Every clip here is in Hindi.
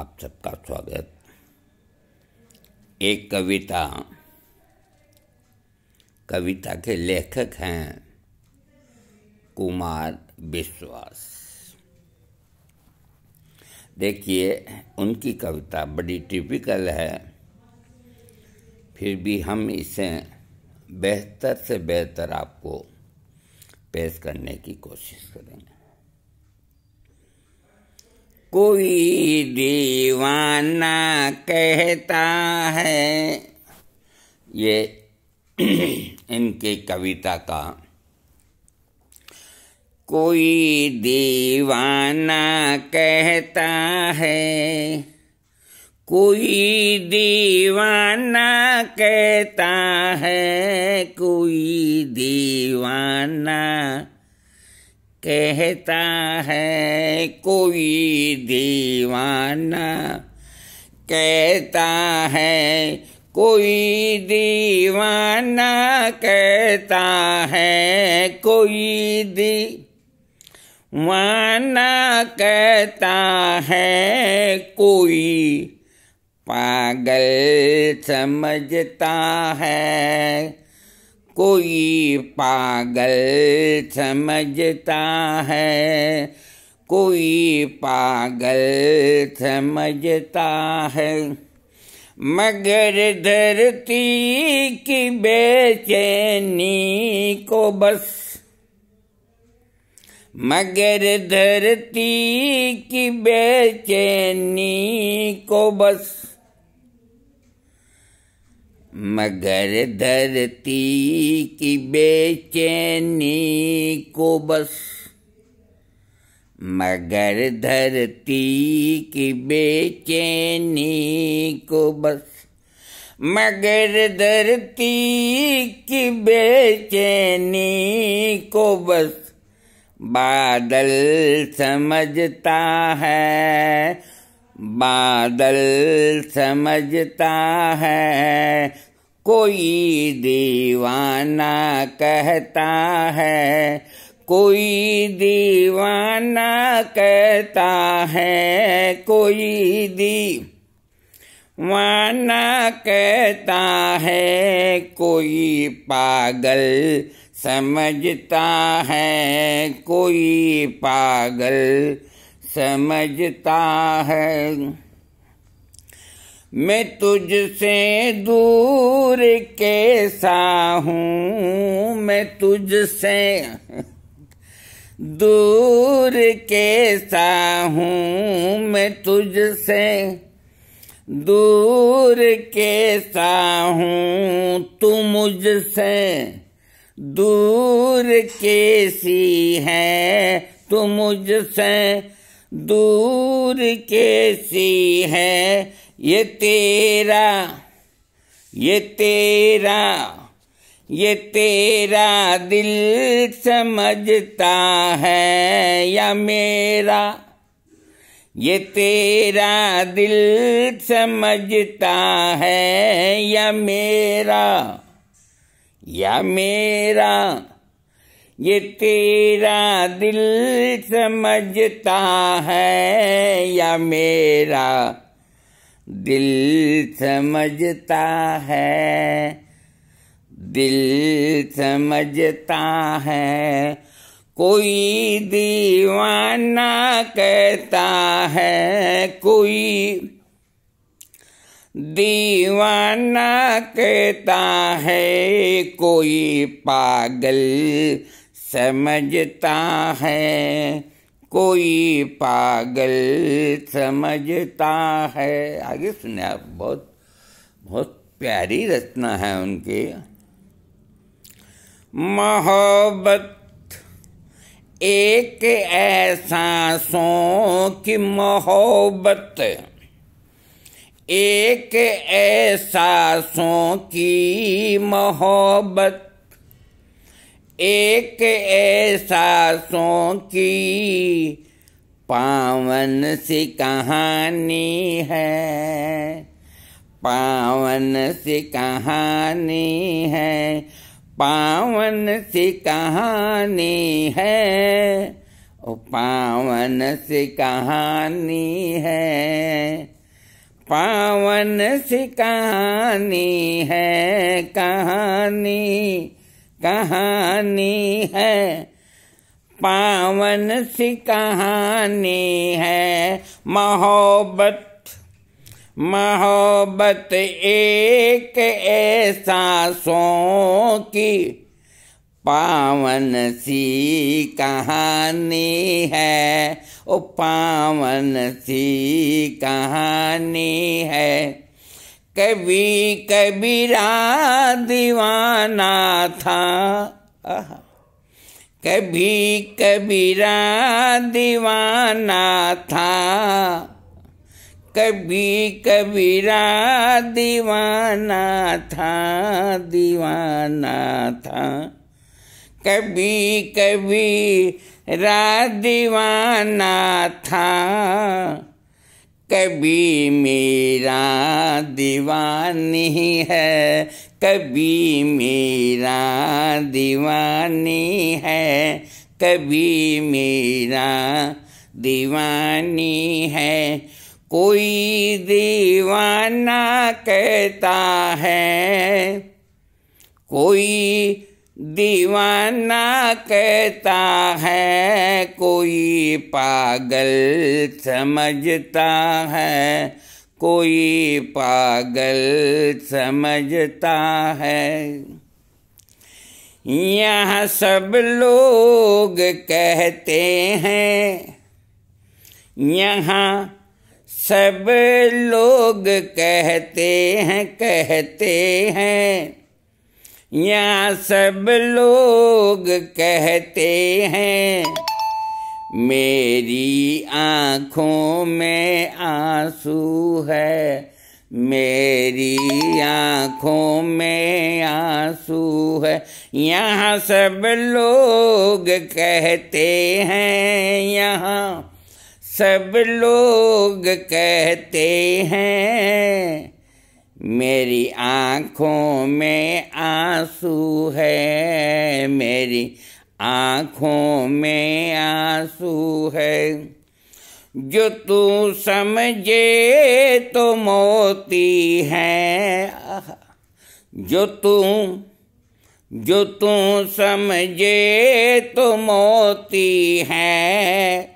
आप सबका स्वागत एक कविता कविता के लेखक हैं कुमार विश्वास देखिए उनकी कविता बड़ी टिपिकल है फिर भी हम इसे बेहतर से बेहतर आपको पेश करने की कोशिश करेंगे कोई दीवाना कहता है ये इनकी कविता का कोई दीवाना कहता है कोई दीवाना कहता है कोई दीवाना कहता है कोई दीवाना कहता है कोई दीवाना कहता है कोई दी माना कहता है कोई पागल समझता है कोई पागल समझता है कोई पागल समझता है मगर धरती की बेचैनी को बस मगर धरती की बेचैनी को बस मगर धरती की बेचैनी को बस मगर धरती की बेचैनी को बस मगर धरती की बेचैनी को बस बादल समझता है बादल समझता है कोई दीवाना कहता है कोई दीवाना कहता है कोई दी वाना कहता है कोई पागल समझता है कोई पागल समझता है मैं तुझसे दूर कैसा हूँ मैं तुझसे दूर कैसा हूँ मैं तुझसे दूर कैसा हूँ तू मुझसे दूर कैसी है तू मुझसे दूर कैसी है ये तेरा ये तेरा ये तेरा दिल समझता है या मेरा ये तेरा दिल समझता है या मेरा या मेरा ये तेरा दिल समझता है या मेरा दिल समझता है दिल समझता है कोई दीवाना कहता है कोई दीवाना कहता है कोई पागल समझता है कोई पागल समझता है आगे सुने आप बहुत बहुत प्यारी रचना है उनकी मोहब्बत एक ऐसा सो की मोहब्बत एक ऐसा सो की मोहब्बत एक एहसासों की पावन सी कहानी है पावन सी कहानी है पावन सी कहानी है ओ पावन सी कहानी है पावन सी कहानी है कहानी कहानी है पावन सी कहानी है मोहब्बत मोहब्बत एक ऐसा सो की पावन सी कहानी है ओ पावन सी कहानी है कभी कबीरा दीवाना था कभी कबीरा दीवाना था कभी कबीरा दीवाना था दीवाना था कभी कभी रा दीवाना था कभी मेरा दीवानी है कभी मेरा दीवानी है कभी मेरा दीवानी है कोई दीवाना कहता है कोई दीवाना कहता है कोई पागल समझता है कोई पागल समझता है यहाँ सब लोग कहते हैं यहाँ सब लोग कहते हैं कहते हैं यहाँ सब लोग कहते हैं मेरी आँखों में आंसू है मेरी आँखों में आंसू है यहाँ सब लोग कहते हैं यहाँ सब लोग कहते हैं मेरी आँखों में आंसू है मेरी आँखों में आंसू है जो तू समझे तो मोती है जो तू जो तू समझे तो मोती है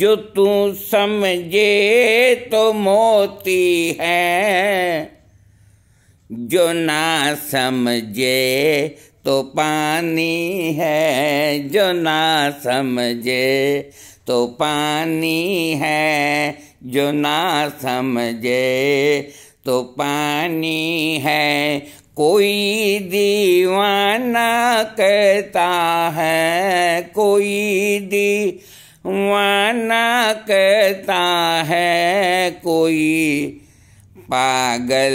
जो तू समझे तो मोती है जो ना समझे तो पानी है जो ना समझे तो पानी है जो ना समझे तो पानी है कोई दीवाना कहता है कोई दी कहता है कोई पागल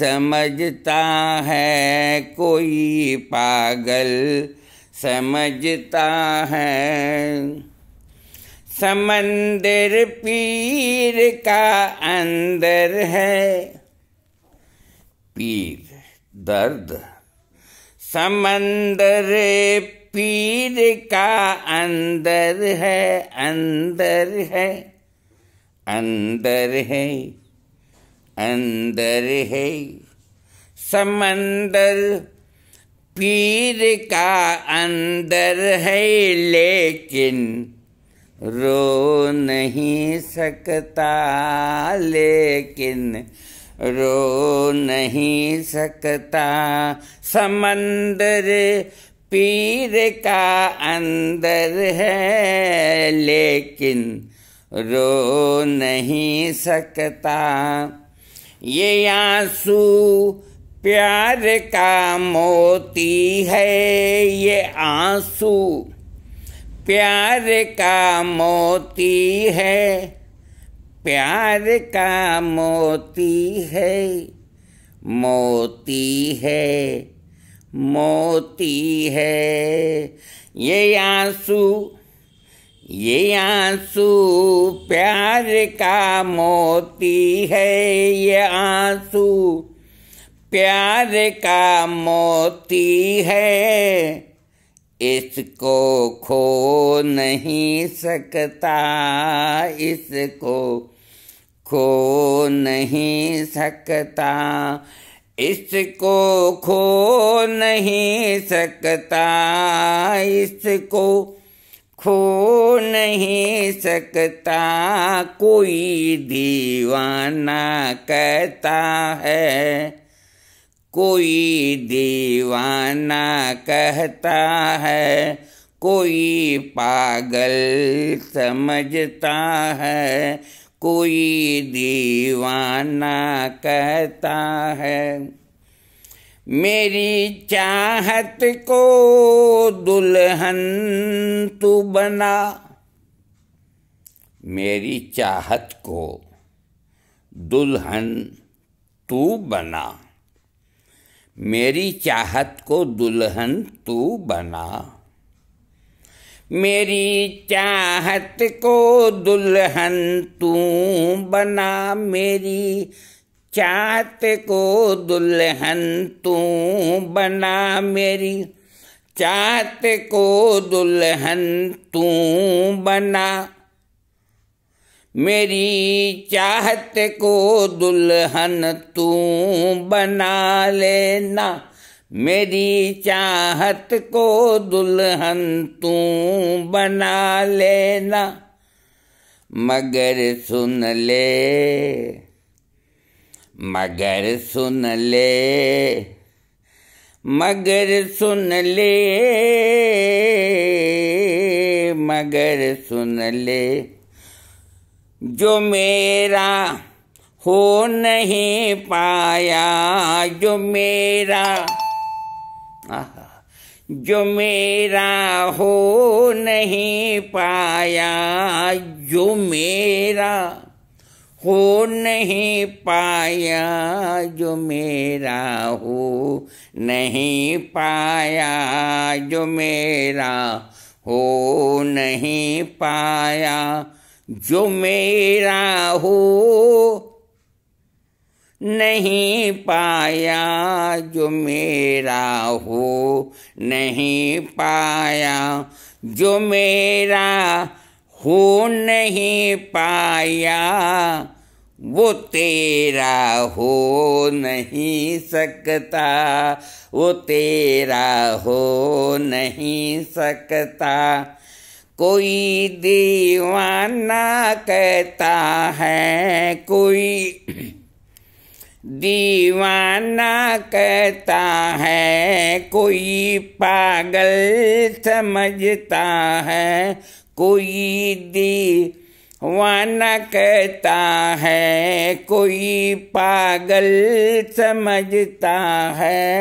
समझता है कोई पागल समझता है समंदर पीर का अंदर है पीर दर्द समंदर पीर का अंदर है अंदर है अंदर है अंदर है समंदर पीर का अंदर है लेकिन रो नहीं सकता लेकिन रो नहीं सकता समंदर पीर का अंदर है लेकिन रो नहीं सकता ये आंसू प्यार का मोती है ये आंसू प्यार का मोती है प्यार का मोती है मोती है मोती है ये आंसू ये आंसू प्यार का मोती है ये आंसू प्यार का मोती है इसको खो नहीं सकता इसको खो नहीं सकता इसको खो नहीं सकता इसको खो नहीं सकता कोई दीवाना कहता है कोई दीवाना कहता है कोई पागल समझता है कोई दीवाना कहता है मेरी चाहत को दुल्हन तू बना मेरी चाहत को दुल्हन तू बना मेरी चाहत को दुल्हन तू बना मेरी चाहत को दुल्हन तू बना मेरी चाहत को दुल्हन तू बना मेरी चाहत को दुल्हन तू बना मेरी चाहत को दुल्हन तू बना लेना मेरी चाहत को दुल्हन तू बना लेना मगर सुन ले मगर सुन ले मगर सुन ले मगर सुन ले जो मेरा हो नहीं पाया जो मेरा जो मेरा हो नहीं पाया जो मेरा हो नहीं पाया जो मेरा हो नहीं पाया जो मेरा हो नहीं पाया जो मेरा हो नहीं पाया जो मेरा हो नहीं पाया जो मेरा हो नहीं पाया वो तेरा हो नहीं सकता वो तेरा हो नहीं सकता कोई दीवाना कहता है कोई दीवाना कहता है कोई पागल समझता है कोई दीवाना कहता है कोई पागल समझता है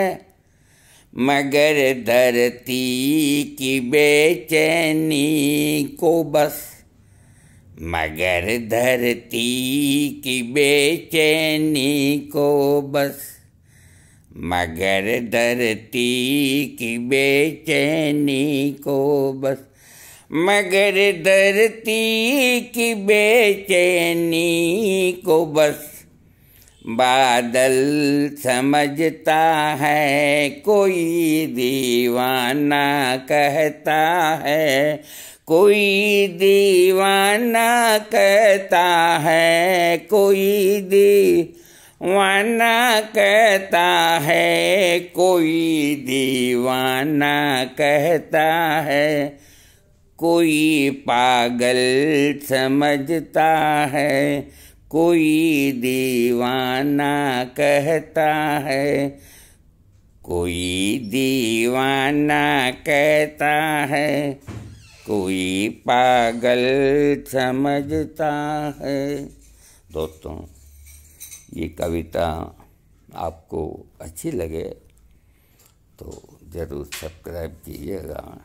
मगर धरती की बेचैनी को बस मगर धरती की बेचैनी को बस मगर धरती की बेचैनी को बस मगर धरती की बेचैनी को बस बादल समझता है कोई दीवाना कहता है कोई दीवाना कहता है कोई दी वाना कहता है कोई दीवाना कहता है कोई पागल समझता है कोई दीवाना कहता है कोई दीवाना कहता है कोई पागल समझता है दोस्तों ये कविता आपको अच्छी लगे तो ज़रूर सब्सक्राइब कीजिएगा